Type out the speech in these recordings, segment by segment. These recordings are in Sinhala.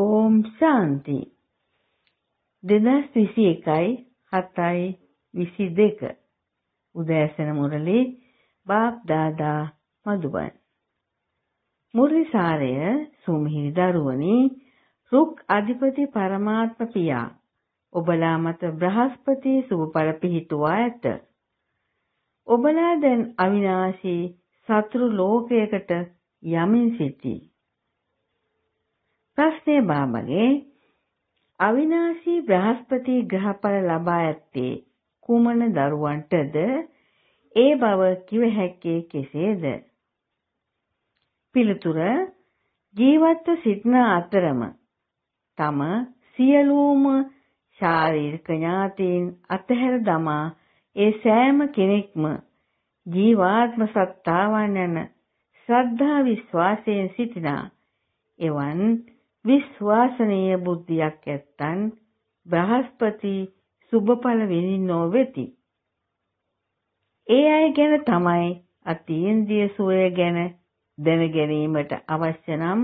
ඕම් ශාන්ති 2021 7යි 22 උදෑසන මුරලේ බාප් දාදා මදුබන් මුරලි සාරය සුමිහිරි දරුවනි රුක් අධිපති පරමාත්ම පියා ඔබලා මත බ්‍රහස්පති සුබඵල පිහිටුවා ඇත. ඔබලා දැන් අවිනාශී සතුරු ලෝකයකට යමින් සිටී. ප්‍රශ්නය මා මගේ අවිනාශී බ්‍රහස්පති ග්‍රහඵල ලබා ඇත්තේ කුමන දරුවන්ටද ඒ බව කිව හැක්කේ කෙසේද පිළිතුර ජීවත්ව සිටින අතරම තම සියලූම ශාරීරික ඥාතීන් අතහැර දමා ඒ සෑම කෙනෙක්ම ජීවාත්ම සත්තාවන් යන ශ්‍රද්ධා විශ්වාසයෙන් සිටිනා එවන් විශ්වාසනීය බුද්ධියක් ඇත්තන් බ්‍රහස්පති සුභඵල විඳින්නෝ වෙති. ඒ අය ගැන තමයි අතීන්ද්‍රිය සෝය ගැන දැන ගැනීමට අවශ්‍ය නම්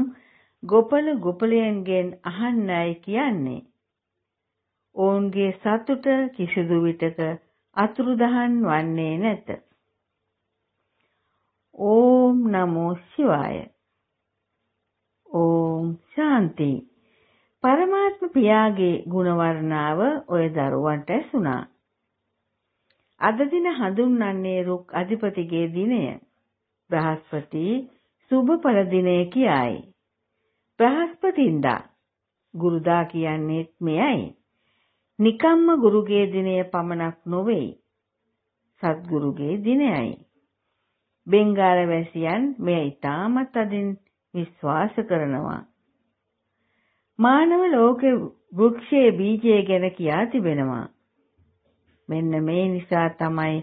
ගොපල ගොපලයන්ගෙන් අහන්නයි කියන්නේ. ඔවුන්ගේ සතුට කිසිදු විටක අතුරුදහන් වන්නේ නැත. ඕම් නමෝ ශිවාය ඕම් ශාන්ති පරමාත්ම පියාගේ ಗುಣවර්ණාව ඔය දරුවන්ට ඇසුණා. අද දින හඳුන්වන්නේ රුක් අධිපතිගේ දිනය. බ්‍රහස්පති සුබඵල දිනය කියයි. බ්‍රහස්පතින්දා ගුරුදා කියන්නේ මෙයයි. නිකම්ම ගුරුගේ දිනය පමණක් නොවේ. සත්ගුරුගේ දිනයයි. බෙන්ගාල වැසියන් මෙය ඉතාමත් අදින් විශ්වාස කරනවා. මානව ලෝකේ වෘක්ෂයේ බීජය ගැන කියා තිබෙනවා. මෙන්න මේ නිසා තමයි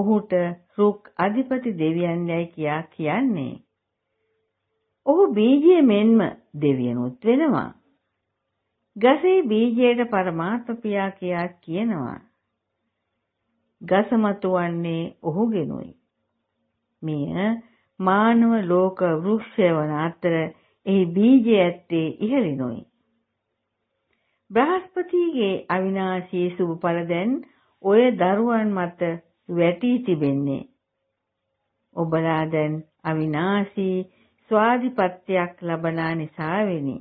ඔහුට රුක් අධිපති දෙවියන් යයි කියා කියන්නේ. ඔහු බීජය මෙන්ම දෙවියනුත් වෙනවා. ගසේ බීජයට පරමාත්ම පියා කියා කියනවා. ගස මතුවන්නේ ඔහුගෙනුයි. මෙය මානව ලෝක වෘක්ෂය වන අතර එහි බීජය ඇත්තේ ඉහළිනුයි. බ්‍රහස්පතිගේ අවිනාශී සුබඵල දැන් ඔය දරුවන් මත වැටී තිබෙන්නේ. ඔබලා දැන් අවිනාශී ස්වාධිපත්‍යයක් ලබනා නිසා වෙනි.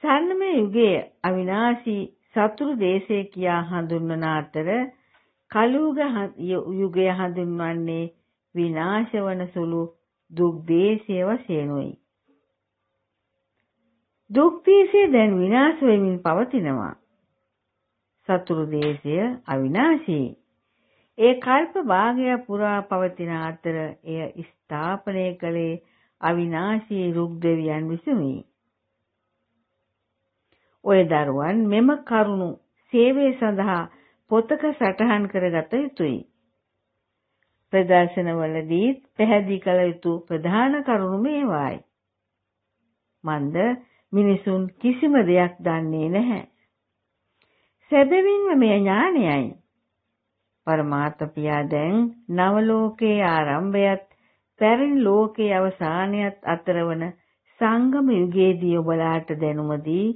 සන්නම යුගයේ අවිනාශී සතුරු දේශය කියා හඳුන්වන අතර කලුග යුගය හඳුන්වන්නේ විනාශ වන සුළු දුක් දේශය වශයෙන්ුයි. දුක් දේශය දැන් විනාශ වෙමින් පවතිනවා. සතුරු දේශය අවිනාශී. ඒ කල්ප භාගය පුරා පවතින අතර එය ස්ථාපනය කළේ අවිනාශී රුක් දෙවියන් විසිනි. ඔය දරුවන් මෙම කරුණු සේවය සඳහා පොතක සටහන් කරගත යුතුයි. ප්‍රදර්ශනවලදී පැහැදිලි කළ යුතු ප්‍රධාන කරුණු මේවායි. මන්ද මිනිසුන් කිසිම දෙයක් දන්නේ නැහැ. සැබවින්ම මේ ඥානයයි. පරමාර්ථ පියා දැන් නව ලෝකයේ ආරම්භයත් පැරණි ලෝකයේ අවසානයත් අතරවන සංගම යුගයේදී ඔබලාට දැනුම දී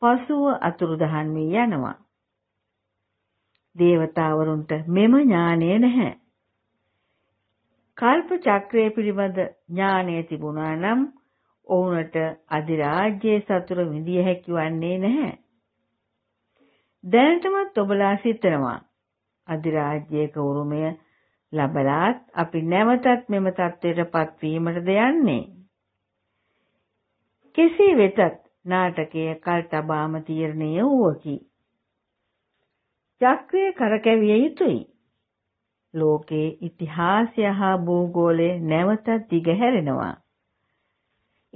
පසුව අතුරුදහන් වී යනවා. දේවතාවරුන්ට මෙම ඥානය නැහැ. කල්ප චක්‍රය පිළිබඳ ඥානය තිබුණා නම් ඔවුනට අධිරාජ්‍යයේ සතුට විඳිය හැකි වන්නේ නැහැ. දැනටමත් ඔබලා සිතනවා අධිරාජ්‍යයක උරුමය ලබලාත් අපි නැවතත් මෙම தത്വයට පත්වීමටද යන්නේ. කෙසේ වෙතත් නාටකය කල් තබාම තීරණය වූවකි. චක්‍රය කරකැවිය යුතුයි. ලෝකයේ ඉතිහාසය හා භූගෝලය නැවතත් දිගහැරෙනවා.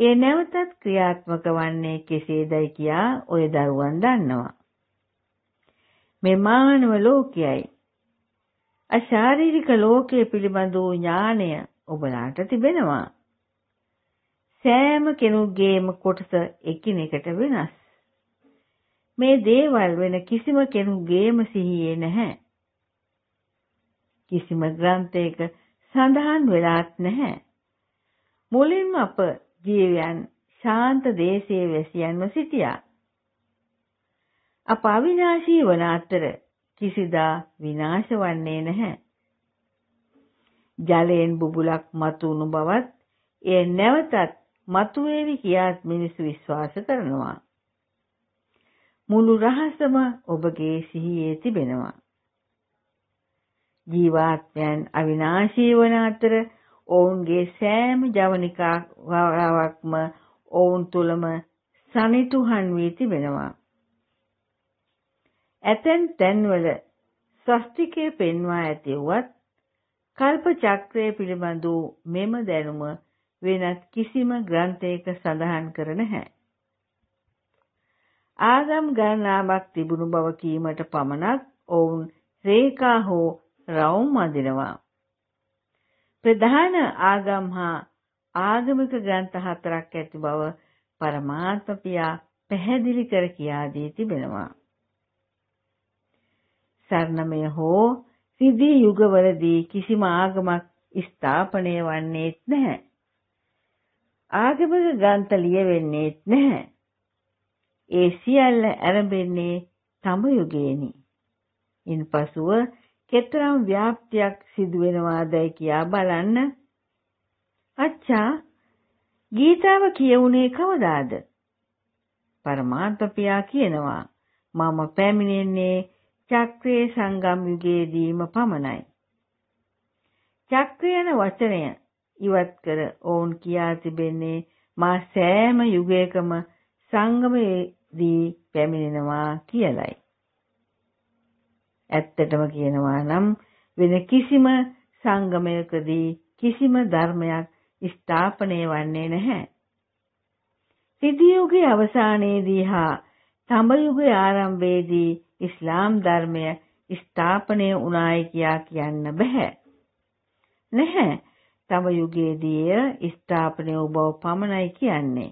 ඒ නැවතත් ක්‍රියාත්මක වන්නේ කෙසේදයි කියා ඔය දරුවන් දන්නවා. මේ මානව ලෝකයයි අශාරීරික ලෝකයේ පිළිබඳ වූ ඥාණය ඔබලාට තිබෙනවා. සෑම කෙනෙකුගේම කොටස එකිනෙකට වෙනස්. මේ දේවල් වෙන කිසිම කෙනෙකුගේම සිහියේ නැහැ. කිසිම ග්‍රන්ථයක සඳහන් වෙලාත් නැහැ. මුලින්ම අප ජීවයන් ශාන්ත දේශයේ වැසියන්ව සිටියා. අප අවිනාශී වන අතර කිසිදා විනාශ වන්නේ නැහැ. ජලයෙන් බුබුලක් මතුවුණු බවත් එය නැවතත් මතුවේවි කියාත් මිනිසු විශ්වාස කරනවා. මුළු රහසම ඔබගේ සිහියේ තිබෙනවා. ජීවාත්මයන් අවිනාශී වන අතර ඔවුන්ගේ සෑම ජවනිකාවක්ම ඔවුන් තුළම සනිටුහන් වී තිබෙනවා. ඇතැන් තැන්වල ස්වස්තිකය පෙන්වා ඇතිවුවත් කල්ප චක්‍රය පිළිබඳු මෙම දැනුම වෙනත් කිසිම ග්‍රන්ථයක සඳහන් කර නැහැ. ආගම් ගණනාවක් තිබුණු බව කීමට පමණක් ඔවුන් රේඛා හෝ රවුම් අදිනවා. ප්‍රධාන ආගම් හා ආගමික ග්‍රන්ථ හතරක් ඇති බව පරමාත්ම පියා පැහැදිලි කර කියා දී තිබෙනවා. සර්ණමය හෝ සිදී යුගවලදී කිසිම ආගමක් ස්ථාපනය වන්නේත් නැහැ. ආගමික ග්‍රන්ථ ලියවෙන්නේත් නැහැ. ඒ සියල්ල ඇරඹෙන්නේ තම යුගයෙනි. ඉන්පසුව කෙතරම් ව්‍යාප්තියක් සිදුවෙනවාදැයි කියා බලන්න. අච්චා ගීතාව කියවුනේ කවදාද? පරමාර්ථපියා කියනවා මම පැමිණෙන්නේ චක්‍රයේ සංගම් යුගයේදීම පමණයි. චක්‍රයන වචනය ඉවත් කර ඔවුන් කියා තිබෙන්නේ මා සෑම යුගයකම සංගමයේදී පැමිණෙනවා කියලයි. ඇත්තටම කියනවා නම් වෙන කිසිම සංගමයකදී කිසිම ධර්මයක් ස්ථාපනය වන්නේ නැහැ. සිද්ධි යුගයේ අවසානයේදී හා තඹ යුගයේ ආරම්භයේදී ඉස්ලාම් ධර්මය ස්ථාපනය වුණායි කියා කියන්න බෑ. නැහැ. තඹ යුගයේදී ස්ථාපනය වූ බව පමණයි කියන්නේ.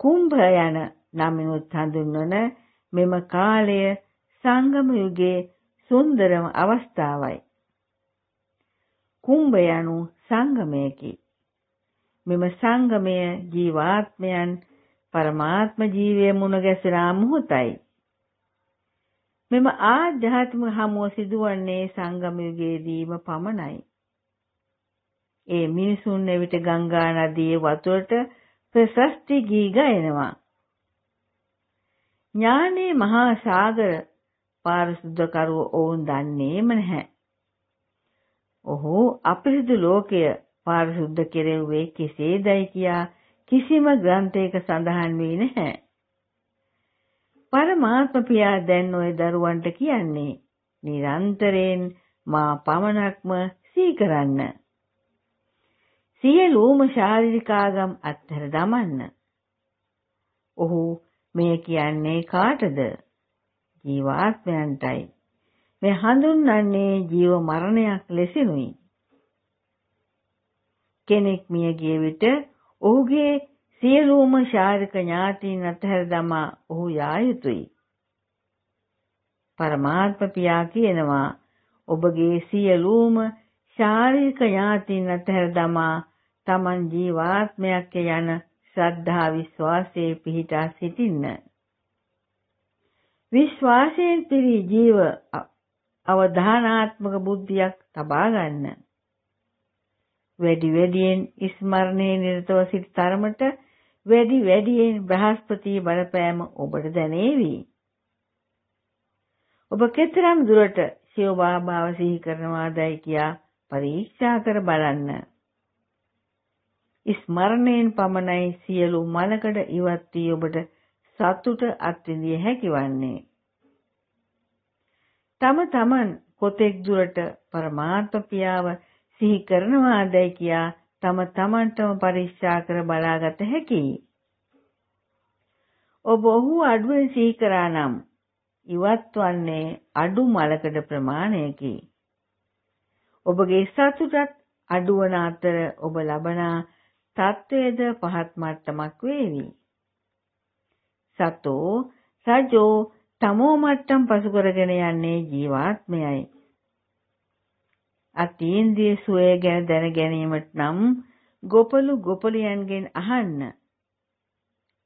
කුම්භ යන නමිනුත් හඳුන්වන මෙම කාලය සංගම යුගයේ සුන්දරම අවස්ථාවයි. කුම්භ යනු සංගමයකි. මෙම සංගමය ජීවාත්මයන් පරමාත්ම ජීවය මුණ ගැසෙනා මොහොතයි. මෙම ආධ්‍යාත්මික හමුව සිදුවන්නේ සංගම යුගයේදීම පමණයි. ඒ මිනිසුන් එවිට ගංගා නදියේ වතුරට ප්‍රශස්ති ගී ගයනවා. ඥානේ මහා සාගර පාරිශුද්ධකරුවෝ ඔවුන් දන්නේම නැහැ. ඔහු අපිරිසුදු ලෝකය පාරිශුද්ධ කෙරෙව්වේ කෙසේදයි කියා කිසිම ග්‍රන්ථයක සඳහන් වී නැහැ. පරමාත්ම පියා දැන් ওই දරුවන්ට කියන්නේ නිරන්තරයෙන් මා පමණක්ම සීකරන්න. සියලුම ශාරීරික ආගම් අත්හැර දමන්න. ඔහු මෙය කියන්නේ කාටද? ජීවාත්මයන්ටයි. මේ හඳුන්වන්නේ ජීව මරණයක් ලෙසිනුයි. කෙනෙක් මිය ගිය විට ඔහුගේ සියලුම ශාරික ඥාතීන් අතහැර දමා ඔහු යා යුතුයි. පරමාත්ම පියා කියනවා ඔබගේ සියලුම ශාරීරික ඥාතීන් අතහැර දමා තමන් ජීවාත්මයක් යන ශ්‍රද්ධා විශ්වාසයේ පිහිටා සිටින්න. විශ්වාසයෙන් පිරි ජීව අවධානාත්මක බුද්ධියක් තබා ගන්න. වැඩි වැඩියෙන් ස්මරණයේ නිරතව සිට තරමට වැඩි වැඩියෙන් බ්‍රහස්පති බලපෑම ඔබට දැනේවි. ඔබ කෙතරම් දුරට සිය බාබාව සිහි කරනවාදයි කියා පරීක්ෂා කර බලන්න. ස්මරණයෙන් පමණයි සියලු මලකඩ ඉවත් වී ඔබට සතුට අත්විඳිය හැකි වන්නේ. තම තමන් කොතෙක් දුරට පරමාර්ථ පියාව සිහි කරනවාදයි කියා තම තමන්ටම පරික්ෂා කර බලාගත හැකියි. ඔබ ඔහු අඩුවෙන් සිහි කරා නම් ඉවත් වන්නේ අඩු මලකඩ ප්‍රමාණයකි. ඔබගේ සතුටත් අඩුවන අතර ඔබ ලබනා තත්ත්වයේද පහත් මට්ටමක් වේවි. සතෝ සජෝ තමෝ මට්ටම් පසුකරගෙන යන්නේ ජීවාත්මයයි. අතීන්ද්‍රිය සුවය ගැන දැන ගැනීමට නම් ගොපලු ගොපලියන්ගෙන් අහන්න.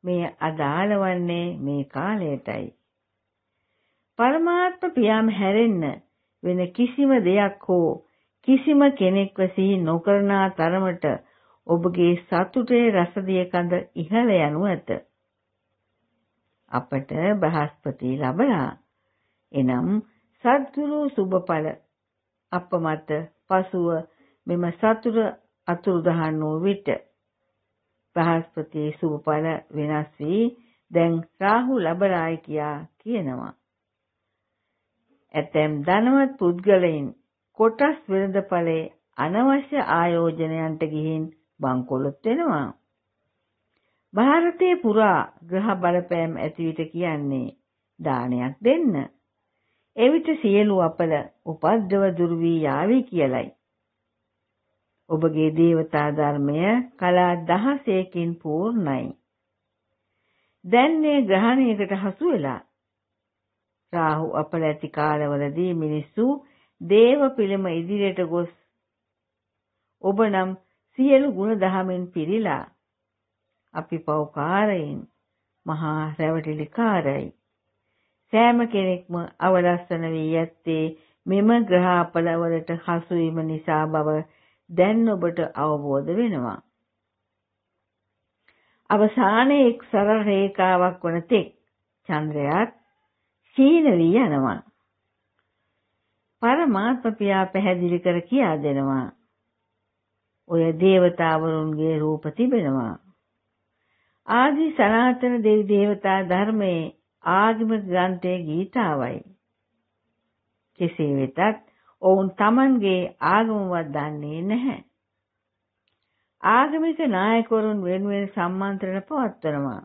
මෙය අදාළ වන්නේ මේ කාලයටයි. පරමාත්ම පියාම හැරෙන්න වෙන කිසිම දෙයක් හෝ කිසිම කෙනෙක්ව සිහි නොකරනා තරමට ඔබගේ සතුටේ රසදිය කඳ ඉහළ යනු ඇත. අපට බ්‍රහස්පති ලබලා එනම් සත්ගුරු සුභඵල අපමත පසුව මෙම සතුර අතුරුදහන් වූ විට බ්‍රහස්පති සුභඵල වෙනස් වී දැන් රාහු ලබලායි කියා කියනවා ඇතැම් ධනවත් පුද්ගලයින් කොටස් වෙළඳපලේ අනවශ්‍ය ආයෝජනයන්ට ගිහින් බංකොලොත් වෙනවා භාරතය පුරා ග්‍රහ බලපෑම් ඇතිවිට කියන්නේ දානයක් දෙන්න. එවිට සියලු අපල උපද්දව දුරු වී යාවි කියලයි. ඔබගේ දේවතා ධර්මය කලා දහසයකින් පූර්ණයි. දැන් මේ ග්‍රහණයකට හසු වෙලා රාහු අපල ඇති කාලවලදී මිනිස්සු දේව පිළිම ඉදිරියට ගොස් ඔබ නම් සියලු ගුණ දහමෙන් පිරිලා අපි පෞකාරයෙන් මහා රැවටිලිකාරයි. සෑම කෙනෙක්ම අවලස්සන වී ඇත්තේ මෙම ග්‍රහපලවලට හසුවීම නිසා බව දැන් ඔබට අවබෝධ වෙනවා. අවසානයේ එක් සරල රේඛාවක් වන තෙක් චන්ද්‍රයාත් සීන වී යනවා. පරමාත්ම පියා පැහැදිලි කර කියා දෙනවා. ඔය දේවතාවරුන්ගේ රූප තිබෙනවා. ආදි සනාතන දෙවි දේවතා ධර්මයේ ආගමික ග්‍රන්ථයේ ගීතාවයි. කෙසේ වෙතත් ඔවුන් Tamanගේ ආගමවත් දන්නේ නැහැ. ආගමික නායකවරුන් වෙනුවෙන් සම්මන්ත්‍රණ පවත්වනවා.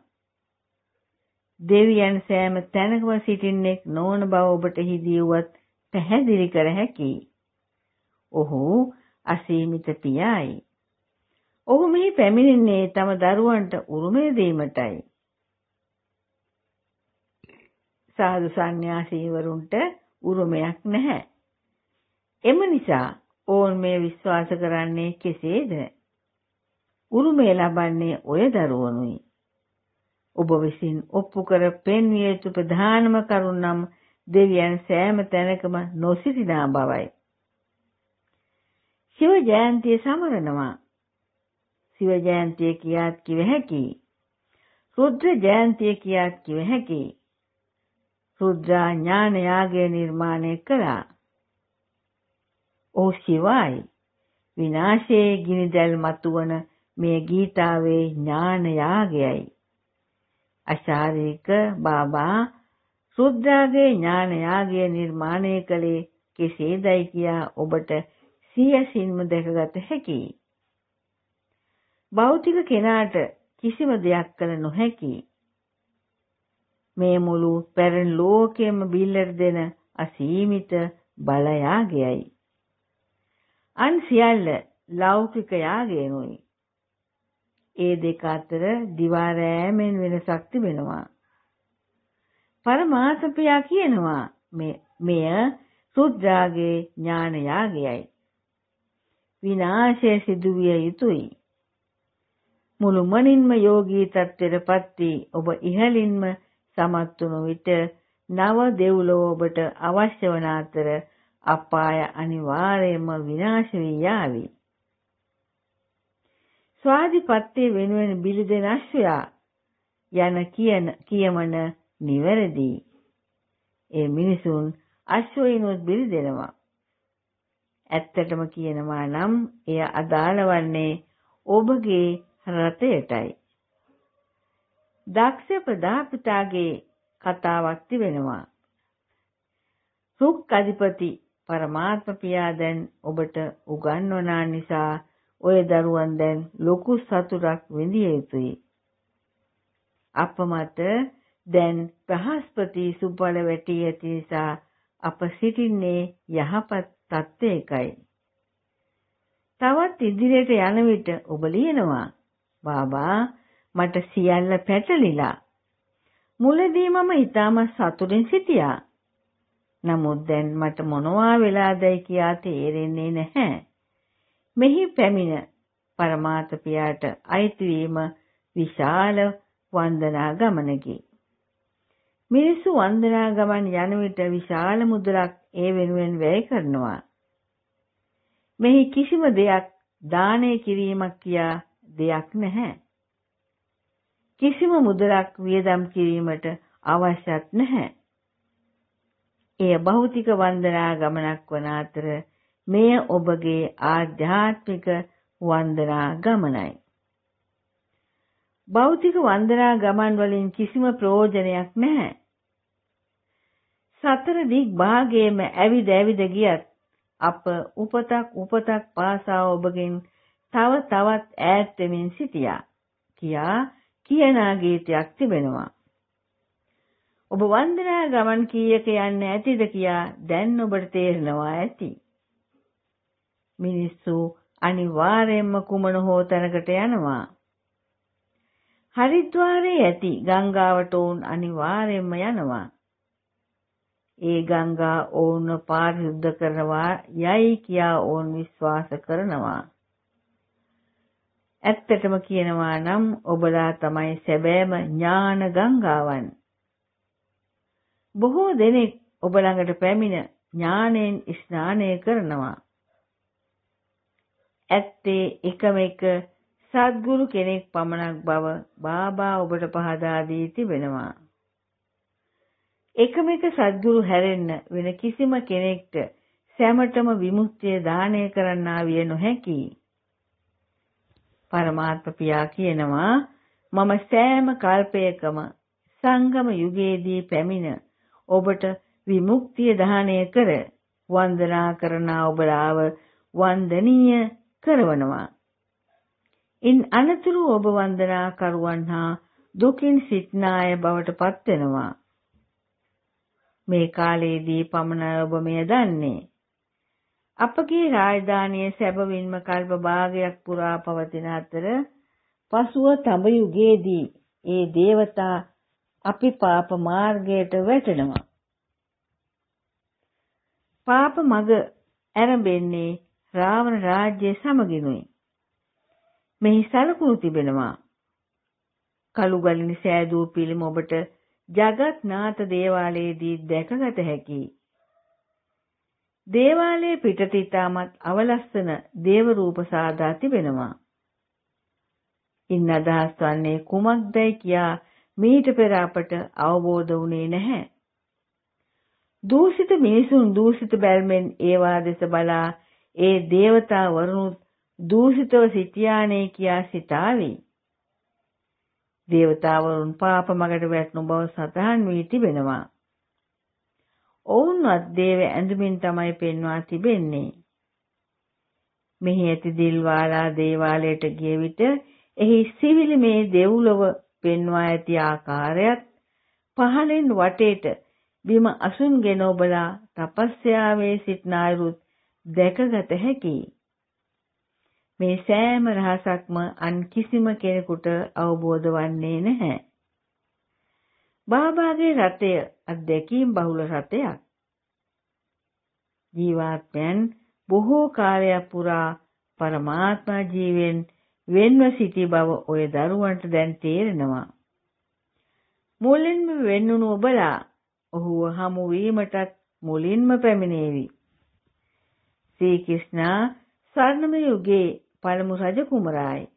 දෙවියන් සෑම තැනකම සිටින්නෙක් නොවන බව ඔබට හිදීවත් පැහැදිලි කර හැකියි. ඔහු අසීමිත පියායි. ඔහු මෙහි පැමිණෙන්නේ තම දරුවන්ට උරුමය දීමටයි. සාදු සංന്യാසීවරුන්ට උරුමයක් නැහැ. එම නිසා ඕන් මේ විශ්වාස කරන්නේ කෙසේද? උරුමය ලබන්නේ ඔය දරුවනුයි. ඔබ විසින් ඔප්පු කර පෙන්විය යුතු ප්‍රධානම කරුණ නම් දෙවියන් සෑම තැනකම නොසිටිනා බවයි. ශිව ජයන්තිය සමරනවා. ශිව ජයන්තිය කියාත් කිව හැකි. රුද්‍ර ජයන්තිය කියාත් කිව හැකි. රුද්‍රා ඥාන යාගය නිර්මාණය කළා. ඕ ශිවායි විනාශයේ ගිනිදැල් මතුවන මේ ගීතාවේ ඥාන යාගයයි. අශාරීක බාබා රුද්‍රාගේ ඥාන යාගය නිර්මාණය කළේ කෙසේදයි කියා ඔබට සියසින්ම දැකගත හැකියි. භෞතික කෙනාට කිසිම දෙයක් කළ නොහැකි. මේ මුළු පැරණි ලෝකෙම බිල්ලට දෙන අසීමිත බලයාගයයි. අන් සියල්ල ලෞකික යාගයනුයි. ඒ දෙක අතර දිවාරෑමෙන් වෙනසක් තිබෙනවා. පරමාර්ථපියා කියනවා මෙය සුද්‍රාගේ ඥාන යාගයයි. විනාශය සිදුවිය යුතුයි. මුළු මනින්ම යෝගී තත්ත්වයටපත් වී ඔබ ඉහළින්ම සමත් වුණු විට නව දෙව්ලොව ඔබට අවශ්‍ය වන අතර අපාය අනිවාර්යයෙන්ම විනාශ වී යාවි. ස්වාධිපත්‍ය වෙනුවෙන් බිලිදෙන අශ්වයා යන කියන කියමන නිවැරදි. ඒ මිනිසුන් අශ්වයිනොත් බිලිදෙනවා. ඇත්තටම කියනවා නම් එය අදාළ වන්නේ ඔබගේ රටයටයි. දක්ෂ ප්‍රධාපිතාගේ කතාවක් තිබෙනවා. රුක් අධිපති පරමාත්ම පියා දැන් ඔබට උගන්වනා නිසා ඔය දරුවන් දැන් ලොකු සතුටක් විඳිය යුතුයි. අප මත දැන් ප්‍රහස්පති සුබල වැටී ඇති නිසා අප සිටින්නේ යහපත් තත්ත්වයකයි. තවත් ඉදිරියට යන විට ඔබ ලියනවා බාබා මට සියල්ල පැටලිලා. මුලදී මම ඊටම සතුටින් සිටියා. නමුත් දැන් මට මොනවා වෙලාදයි කියා තේරෙන්නේ නැහැ. මෙහි පැමිණ පරමාත පියාට අයිතිවීම විශාල වන්දනා ගමනකි. මිනිස්සු වන්දනා ගමන් යන විට විශාල මුදලක් ඒ වෙනුවෙන් වැය කරනවා. මෙහි කිසිම දෙයක් දානය කිරීමක් කියා දෙයක් නැහැ. කිසිම මුදලක් වියදම් කිරීමට අවශ්‍යත් නැහැ. එය භෞතික වන්දනා ගමනක් වන අතර මෙය ඔබගේ ආධ්‍යාත්මික වන්දනා ගමනයි. භෞතික වන්දනා ගමන් වලින් කිසිම ප්‍රයෝජනයක් නැහැ. සතර දික් භාගයේම ඇවිද ඇවිද ගියත් අප උපතක් උපතක් පාසා ඔබගෙන් තව තවත් ඈත් වෙමින් සිටියා කියා කියනා ගීතයක් තිබෙනවා. ඔබ වන්දනා ගමන් කීයක යන්න ඇතිද කියා දැන් ඔබට තේරෙනවා ඇති. මිනිස්සු අනිවාර්යයෙන්ම කුමන හෝ තැනකට යනවා. හරිද්වාරයේ ඇති ගංගාවට ඔවුන් අනිවාර්යයෙන්ම යනවා. ඒ ගංගා ඔවුන්ව පාරිශුද්ධ කරනවා යයි කියා ඔවුන් විශ්වාස කරනවා. ඇත්තටම කියනවා නම් ඔබලා තමයි සැබෑම ඥාන ගංගාවන්. බොහෝ දෙනෙක් ඔබ ළඟට පැමිණ ඥාණයෙන් ස්නානය කරනවා. ඇත්තේ එකම එක සත්ගුරු කෙනෙක් පමණක් බව බාබා ඔබට පහදා දී තිබෙනවා. එකම එක සත්ගුරු හැරෙන්න වෙන කිසිම කෙනෙක්ට සෑමටම විමුක්තිය දාණය කරන්නා විය නොහැකියි. පරමාත්ම පියා කියනවා මම සෑම කල්පයකම සංගම යුගයේදී පැමිණ ඔබට විමුක්තිය දාහනය කර වන්දනා කරනා ඔබලාව වන්දනීය කරවනවා. ඉන් අනතුරු ඔබ වන්දනාකරුවන් හා දුකින් සිටනාය බවට පත්වෙනවා. මේ කාලයේදී පමණයි ඔබ මෙය දන්නේ. අපගේ රාජධානිය සැබවින්ම කල්ප භාගයක් පුරා පවතින අතර පසුව තඹ යුගයේදී ඒ దేవතා අපි පාප මාර්ගයට වැටෙනවා. පාප මග ඇරඹෙන්නේ රාවණ රාජ්‍යය සමගිනුයි. මෙහි සලකුණු තිබෙනවා. කළුගලිනි සෑදූ පිළිම ඔබට ජගත්නාත දේවාලයේදී දැකගත හැකියි. දේවාලය පිටට ඉතාමත් අවලස්සන දේව රූප සාදා තිබෙනවා. ඉන් අදහස් වන්නේ කුමක්දයි කියා මීට පෙර අපට අවබෝධ වුණේ නැහැ. දූෂිත මිනිසුන් දූෂිත බැල්මෙන් ඒවා දෙස බලා ඒ దేవතා වරුණුත් දූෂිතව සිටියානේ කියා සිතාවි. దేవතාවරුන් පාප මගට වැටුණු බව සතහන් වී තිබෙනවා. ඔවුන්වත් දේව ඇඳුමින් තමයි පෙන්වා තිබෙන්නේ. මෙහි ඇති දිල්වාලා දේවාලයට ගිය විට එහි සිවිලි මේ දෙව්ලොව පෙන්වා ඇති ආකාරයත් පහළින් වටේට බිම අසුන්ගෙන ඔබලා තපස්යාවේ සිටනායුරුත් දැකගත හැකියි. මේ සෑම රහසක්ම අන් කිසිම කෙනෙකුට අවබෝධ වන්නේ නැහැ. බාබාගේ රටය අත්දැකීම් බහුල රටයක්. ජීවාත්මයන් බොහෝ කාලයක් පුරා පරමාත්මා ජීවෙන් වෙන්ව සිටි බව ඔය දරුවන්ට දැන් තේරෙනවා. මුලින්ම වෙන්නුණු ඔබලා ඔහුව හමු වීමටත් මුලින්ම පැමිණේවි. ශ්‍රී කෘෂ්ණා ස්වර්ණමය යුගයේ පළමු රජ කුමරායි.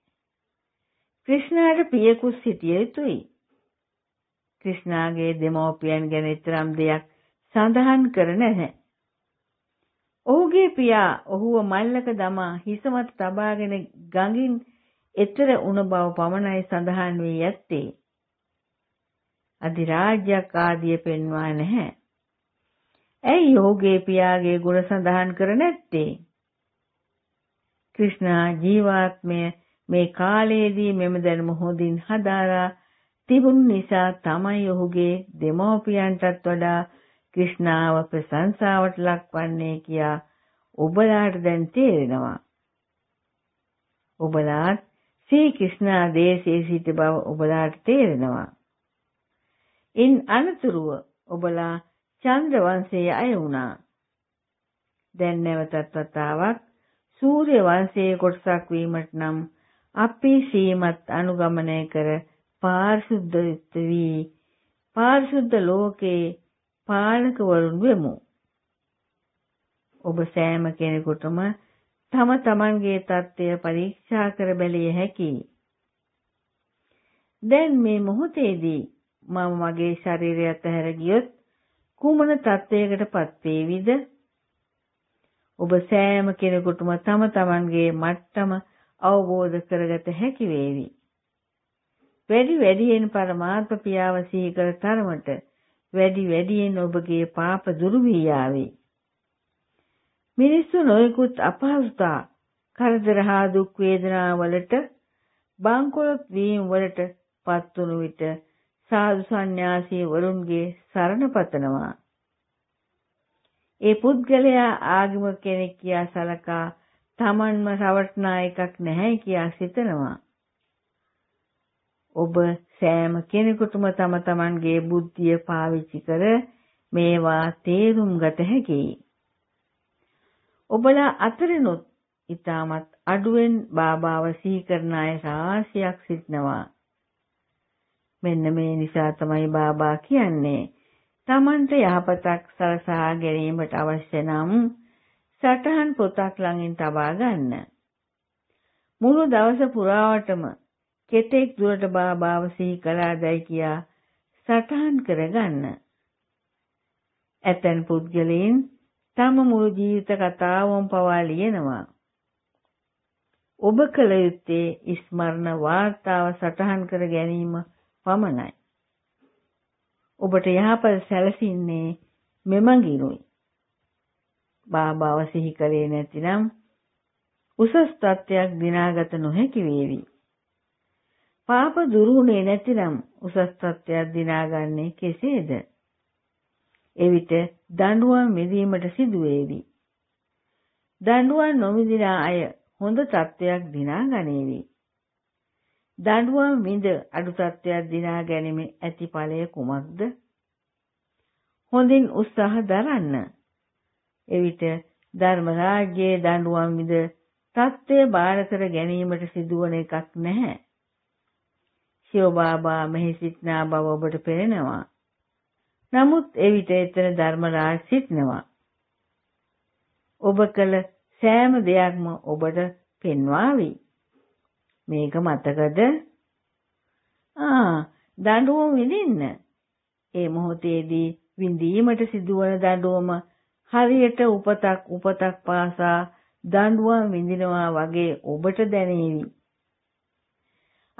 කෘෂ්ණාට පියෙකු සිටිය යුතුයි. ක්‍රිෂ්ණාගේ දෙමෝපියන් ගැන තරම් දෙයක් සඳහන් කර නැහැ. ඔහුගේ පියා ඔහුව මල්ලක දමා හිසමත තබාගෙන ගඟින් එතර උණ බව පමණයි සඳහන් වී ඇත්තේ. අධිරාජ්‍යයක් ආදිය පෙන්වා නැහැ. ඇයි ඔහුගේ පියාගේ ගුණ සඳහන් කර නැත්තේ? ක්‍රිෂ්ණා ජීවාත්මය මේ කාලයේදී මෙම දැනුම හොඳින් හදාරා තිබුණු නිසා තමයි ඔහුගේ දෙමව්පියන්ටත් වඩා කෘෂ්ණාව ප්‍රශංසාවට ලක්වන්නේ කියා ඔබලාට දැන් තේරෙනවා. ඔබලාත් ශ්‍රී කෘෂ්ණා දේශයේ සිට බව ඔබලාට තේරෙනවා. ඉන් අනතුරුව ඔබලා චන්ද්‍ර වංශයේ අය වුණා. දැන් නැවතත් වතාවක් සූර්ය වංශයේ කොටසක් වීමට නම් අපේ ශ්‍රීමත් අනුගමනය කර පාරිශුද්ධ වී පාරිශුද්ධ ලෝකේ පාලකවරුන් වෙමු. ඔබ සෑම කෙනෙකුටම තම තමන්ගේ தත්ත්වය පරීක්ෂා කර බැලිය හැකියි. දැන් මේ මොහොතේදී මම මගේ ශරීරය අතහැර ගියොත් කුමන தත්ත්වයකට පත්වේවිද? ඔබ සෑම කෙනෙකුටම තම තමන්ගේ මට්ටම අවබෝධ කරගත හැකි වේවි. වැඩි වැඩියෙන් පරමාර්ථ පියාව සිහි කර තරමට වැඩි වැඩියෙන් ඔබගේ පාප දුරු වී යාවේ. මිනිස්සු නොයෙකුත් අපහසුතා කරදර හා දුක් වේදනා වලට බංකොලොත් වීම වලට පත්වුණු විට සාදු සංന്യാසී වරුන්ගේ සරණ පතනවා. ඒ පුද්ගලයා ආගම කෙනෙක් කියා සලකා තමන්ම රවටනා එකක් නැහැ කියා සිතනවා. ඔබ සෑම කෙනෙකුටම තම තමන්ගේ බුද්ධිය පාවිච්චි කර මේවා තේරුම් ගත හැකියි. ඔබලා අතරිනුත් ඊටමත් අඩුවෙන් බාබාව සිහි කරන අය රාශියක් සිටනවා. මෙන්න මේ නිසා තමයි බාබා කියන්නේ තමන්ට යහපතක් සලසා ගැනීමට අවශ්‍ය නම් සටහන් පොතක් ළඟින් තබා ගන්න. මුළු දවස පුරාවටම කෙතෙක් දුරට මා මාව සිහි කළාදැයි කියා සටහන් කරගන්න. ඇතැන් පුද්ගලයන් තම මුළු ජීවිත කතාවම පවා ලියනවා. ඔබ කළ යුත්තේ ස්මරණ වාර්තාව සටහන් කර ගැනීම පමණයි. ඔබට යහපත සැලසින්නේ මෙම ගිනුයි. බාබාව සිහි කළේ නැතිනම් උසස් තත්ත්වයක් දිනාගත නොහැකි වේවි. පාප දුරුුනේ නැතිනම් උසස් තත්ත්වයක් දිනාගන්නේ කෙසේද? එවිට දඬුවම් විඳීමට සිදුවේවි. දඬුවම් නොවිඳින අය හොඳ තත්ත්වයක් දිනා ගනේවි. දඬුවම් විඳ අඩු තත්ත්වයක් දිනා ගැනීම ඇති ඵලය කුමක්ද? හොඳින් උත්සාහ දරන්න. එවිට ධර්ම රාජ්‍යයේ දඬුවම් විඳ තත්ත්වය බාර කර ගැනීමට සිදුවන එකක් නැහැ. යක්ෂයෝ බාබා මෙහි සිටිනා බව ඔබට පෙනෙනවා. නමුත් එවිට එතන ධර්මරාජ සිටිනවා. ඔබ කළ සෑම දෙයක්ම ඔබට පෙන්වාවි. මේක මතකද? ආ, දඬුවම් විඳින්න. ඒ මොහොතේදී විඳීමට සිදුවන දඬුවම හරියට උපතක් උපතක් පාසා දඬුවම් විඳිනවා වගේ ඔබට දැනේවි.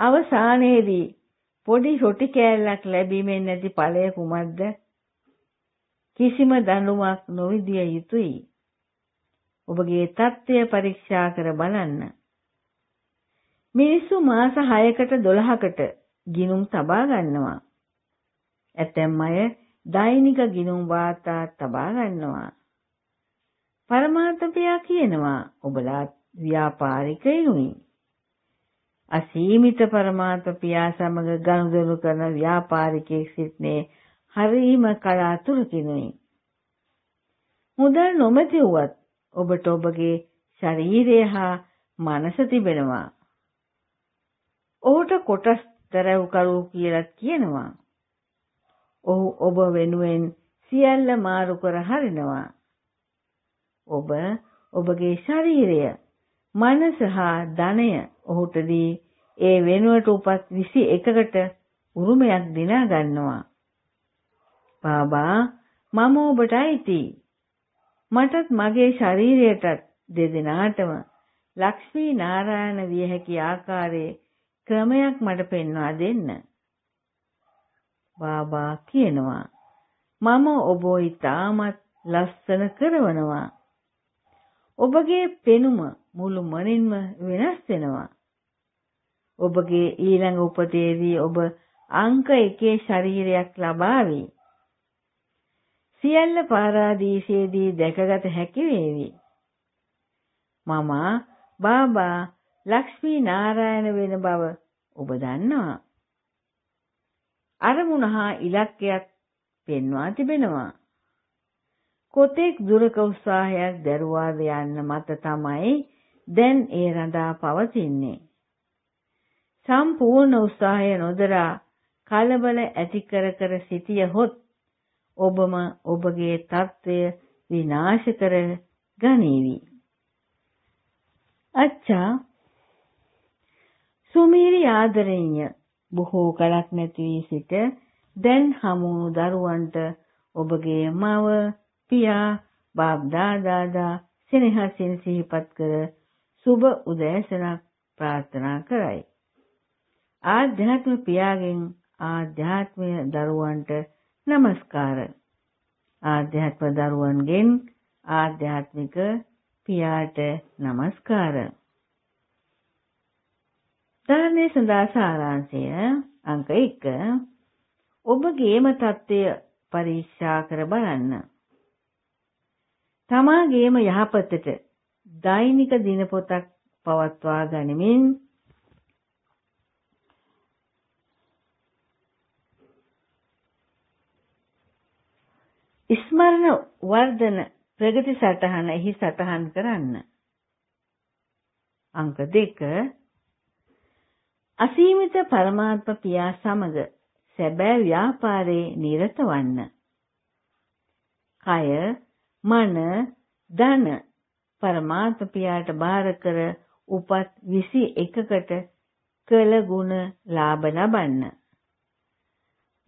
අවසානයේදී පොඩි හොටි කෑල්ලක් ලැබීමෙන් ඇති ඵලය කුමක්ද? කිසිම දඬුවමක් නොවිදිය යුතුයි. ඔබගේ தත්ත්වය පරීක්ෂා කර බලන්න. මිනිස්සු මාස 6කට 12කට ගිනුම් තබා ගන්නවා. ඇතැම් අය දෛනික ගිනුම් වාර්තා තබා ගන්නවා. පරමාර්ථපියා කියනවා ඔබලා ව්‍යාපාරිකයිනුයි. අසීමිත පරමාත්ම පියා සමග ගනුදෙනු කරන ව්‍යාපාරිකයෙක් සිටනේ හරීම කලාතුරකිනුයි. මුදල් නොමැති වුවත් ඔබට ඔබගේ ශරීරය හා මනස තිබෙනවා. ඔහුට කොටස් තරව්කරු කියලත් කියනවා. ඔහු ඔබ වෙනුවෙන් සියල්ල මාරු කර හරිනවා. ඔබ ඔබගේ ශරීරය මනස හා ධනය ඔහුට දී ඒ වෙනුවට උපත් 21කට උරුමයක් දිනා ගන්නවා. බාබා මම ඔබට අයිති. මටත් මගේ ශරීරයටත් දෙදෙනාටම ලක්ෂ්මී නාරායන විය හැකි ආකාරයේ ක්‍රමයක් මට පෙන්වා දෙන්න. බාබා කියනවා මම ඔබ ඉතාමත් ලස්සන කරවනවා. ඔබගේ පෙනුම මුළු මනින්ම වෙනස් වෙනවා. ඔබගේ ඊළඟ උපතේදී ඔබ අංක එකේ ශරීරයක් ලබාවි. සියල්ල පාරාදීසයේදී දැකගත හැකි වේවි. මම බාබා ලක්ෂ්මී නාරායන වෙන බව ඔබ දන්නවා. අරමුණ හා ඉලක්කයක් පෙන්වා තිබෙනවා. කොතෙක් දුරක උත්සාහයක් දරුවාද යන්න මත තමයි දැන් එය රඳා පවතින්නේ. සම්පූර්ණ උත්සාහය නොදරා කලබල ඇති කර කර සිටියහොත් ඔබම ඔබගේ తত্ত্বය විනාශ කර ගනීවි. අච්චා සුමීරි ආදරණීය බොහෝ කලක් නැති වී සිට දැන් හමුණු දරුවන්ට ඔබගේ මව, පියා, බාප් දාදාදා සෙනෙහසින් සිහිපත් කර සුබ උදෑසනක් ප්‍රාර්ථනා කරයි. ආධ්‍යාත්ම පියාගෙන් ආධ්‍යාත්මය දරුවන්ට নমස්කාර. ආධ්‍යාත්ම දරුවන්ගෙන් ආධ්‍යාත්මික පියාට নমස්කාර. දානේ සඳහා සාරාංශය අංක 1 ඔබගේම தত্ত্বය පරීක්ෂා කර බලන්න. තමාගේම යහපතට දෛනික දිනපොතක් පවත්වා ගනිමින් ස්මරණ වර්ධන ප්‍රගති සටහන එහි සටහන් කරන්න. අංක දෙක අසීමිත පරමාත්ම පියා සමග සැබෑ ව්‍යාපාරයේ නිරත වන්න. කය, මන, ධන පරමාර්ථ පියාට බාර කර උපත් 21කට කළ ගුණ ලාභ ලබන්න.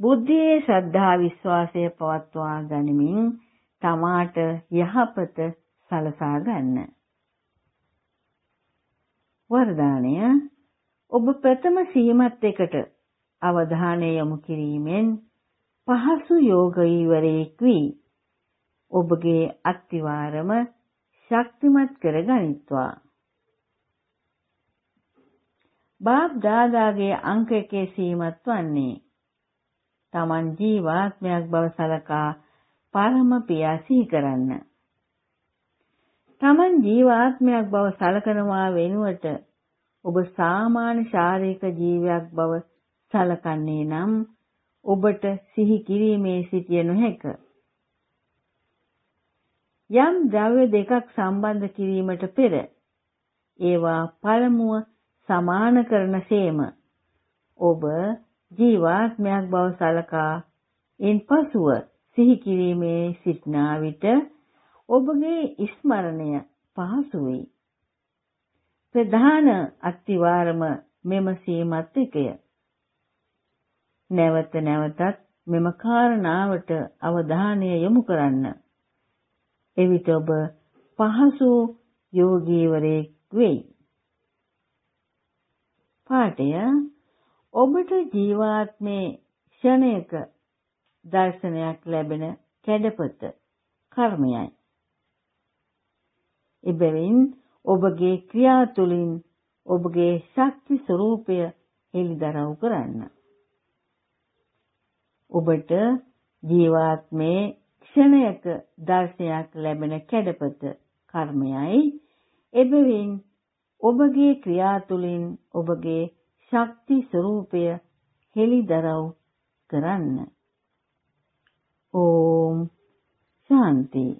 බුද්ධියේ ශ්‍රද්ධා විශ්වාසය පවත්වා ගනිමින් තමාට යහපත සලසා ගන්න. වර්ධානය ඔබ ප්‍රථම සීමත් එකට අවධානය යොමු කිරීමෙන් පහසු යෝගීවරයෙක් වී ඔබගේ අත්තිවාරම ශක්තිමත් කර ගනිත්වා. බාප් දාදාගේ අංක එකේ සීමත් වන්නේ තමන් ජීවාත්මයක් බව සලකා පරම පියා සිහි කරන්න. තමන් ජීවාත්මයක් බව සලකනවා වෙනුවට ඔබ සාමාන්‍ය ශාරීරික ජීවියක් බව සලකන්නේ නම් ඔබට සිහි කිරීමේ සිටිය නොහැක. යම් ද්‍රව්‍ය දෙකක් සම්බන්ධ කිරීමට පෙර ඒවා පළමුව සමාන කරන සේම ඔබ ජීවාත්මයක් බව සලකා එන් පසුව සිහි කිරීමේ සිටනා විට ඔබගේ ස්මරණය පහසුයි ප්‍රධාන අත්තිවාරම මෙම සීමත් එකය නැවත නැවතත් මෙම කාරණාවට අවධානය යොමු කරන්න එවිට ඔබ පහසු යෝගීවරයෙක් වෙයි. පාඩය ඔබට ජීවාත්මේ ක්ෂණයක දර්ශනයක් ලැබෙන කැඩපත කර්මයයි. එබැවින් ඔබගේ ක්‍රියා තුළින් ඔබගේ ශක්ති ස්වરૂපය හෙළිදරව් කරන්න. ඔබට ජීවාත්මේ ක්ෂණයක දර්ශනයක් ලැබෙන කැඩපත කර්මයයි එබැවින් ඔබගේ ක්‍රියා තුළින් ඔබගේ ශක්ති ස්වરૂපය හෙළිදරව් කරන්න ඕම් ශාන්තියි